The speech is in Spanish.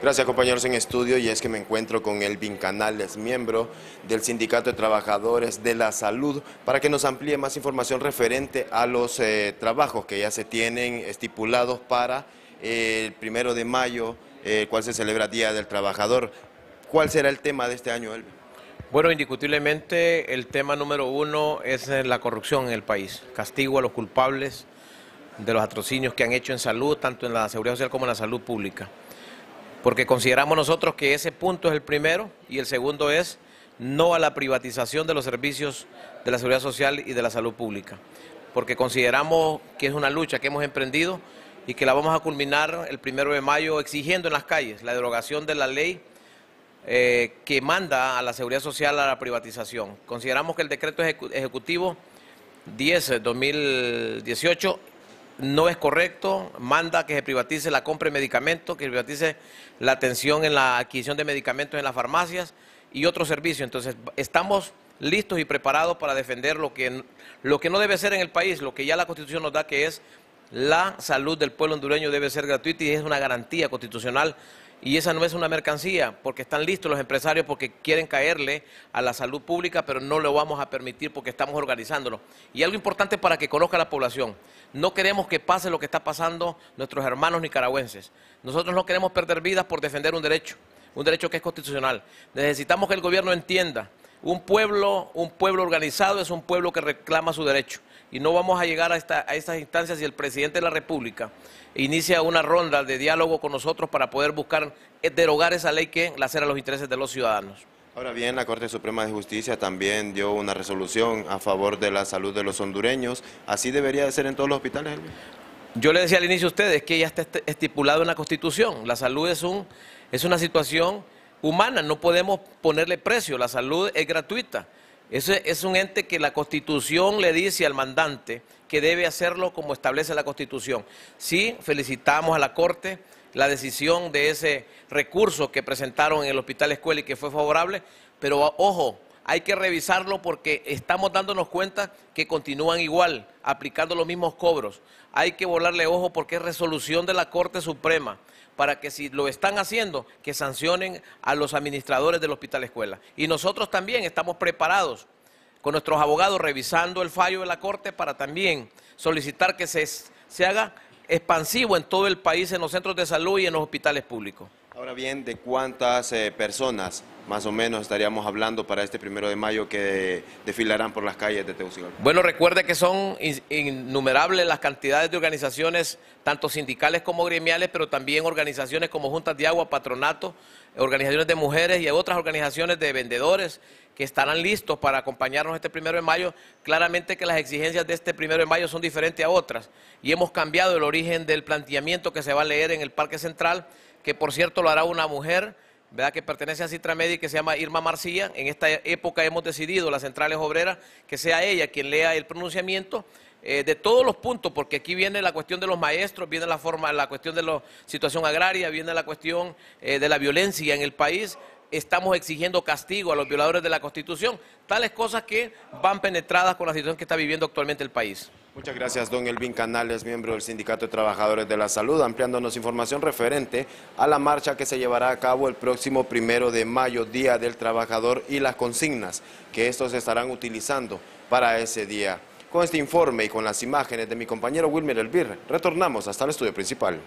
Gracias compañeros en estudio y es que me encuentro con Elvin Canales, miembro del Sindicato de Trabajadores de la Salud, para que nos amplíe más información referente a los eh, trabajos que ya se tienen estipulados para eh, el primero de mayo, eh, el cual se celebra Día del Trabajador. ¿Cuál será el tema de este año, Elvin? Bueno, indiscutiblemente el tema número uno es la corrupción en el país, castigo a los culpables de los atrocinios que han hecho en salud, tanto en la seguridad social como en la salud pública porque consideramos nosotros que ese punto es el primero y el segundo es no a la privatización de los servicios de la seguridad social y de la salud pública, porque consideramos que es una lucha que hemos emprendido y que la vamos a culminar el primero de mayo exigiendo en las calles la derogación de la ley eh, que manda a la seguridad social a la privatización. Consideramos que el decreto ejecutivo 10-2018 no es correcto, manda que se privatice la compra de medicamentos, que se privatice la atención en la adquisición de medicamentos en las farmacias y otros servicios. Entonces, estamos listos y preparados para defender lo que, lo que no debe ser en el país, lo que ya la Constitución nos da que es la salud del pueblo hondureño debe ser gratuita y es una garantía constitucional y esa no es una mercancía, porque están listos los empresarios porque quieren caerle a la salud pública, pero no lo vamos a permitir porque estamos organizándolo. Y algo importante para que conozca la población, no queremos que pase lo que está pasando nuestros hermanos nicaragüenses. Nosotros no queremos perder vidas por defender un derecho, un derecho que es constitucional. Necesitamos que el gobierno entienda un pueblo, un pueblo organizado es un pueblo que reclama su derecho. Y no vamos a llegar a, estas instancias si el presidente de la República inicia una ronda de diálogo con nosotros para poder buscar eh, derogar esa ley que lacera los intereses de los ciudadanos. Ahora bien, la Corte Suprema de Justicia también dio una resolución a favor de la salud de los hondureños. ¿Así debería de ser en todos los hospitales? Yo le decía al inicio a ustedes que ya está estipulado en la Constitución. La salud es, un, es una situación humana, no podemos ponerle precio, la salud es gratuita. Ese es un ente que la Constitución le dice al mandante que debe hacerlo como establece la Constitución. Sí, felicitamos a la Corte la decisión de ese recurso que presentaron en el Hospital Escuela y que fue favorable, pero ojo, hay que revisarlo porque estamos dándonos cuenta que continúan igual, aplicando los mismos cobros. Hay que volarle ojo porque es resolución de la Corte Suprema para que si lo están haciendo, que sancionen a los administradores del Hospital Escuela. Y nosotros también estamos preparados con nuestros abogados revisando el fallo de la Corte para también solicitar que se, haga expansivo en todo el país, en los centros de salud y en los hospitales públicos. Ahora bien, ¿de cuántas eh, personas más o menos estaríamos hablando para este primero de mayo que desfilarán por las calles de Tegucigalpa. Bueno, recuerde que son innumerables las cantidades de organizaciones, tanto sindicales como gremiales, pero también organizaciones como Juntas de Agua, Patronato, organizaciones de mujeres y otras organizaciones de vendedores que estarán listos para acompañarnos este primero de mayo. Claramente que las exigencias de este primero de mayo son diferentes a otras y hemos cambiado el origen del planteamiento que se va a leer en el Parque Central, que por cierto lo hará una mujer ¿verdad? que pertenece a Citramedi, que se llama Irma Marcilla. En esta época hemos decidido, las centrales obreras, que sea ella quien lea el pronunciamiento eh, de todos los puntos, porque aquí viene la cuestión de los maestros, viene la, forma, la cuestión de la situación agraria, viene la cuestión eh, de la violencia en el país. Estamos exigiendo castigo a los violadores de la Constitución, tales cosas que van penetradas con la situación que está viviendo actualmente el país. Muchas gracias, don Elvin Canales, miembro del Sindicato de Trabajadores de la Salud, ampliándonos información referente a la marcha que se llevará a cabo el próximo primero de mayo, Día del Trabajador, y las consignas que estos estarán utilizando para ese día. Con este informe y con las imágenes de mi compañero Wilmer Elvir, retornamos hasta el estudio principal.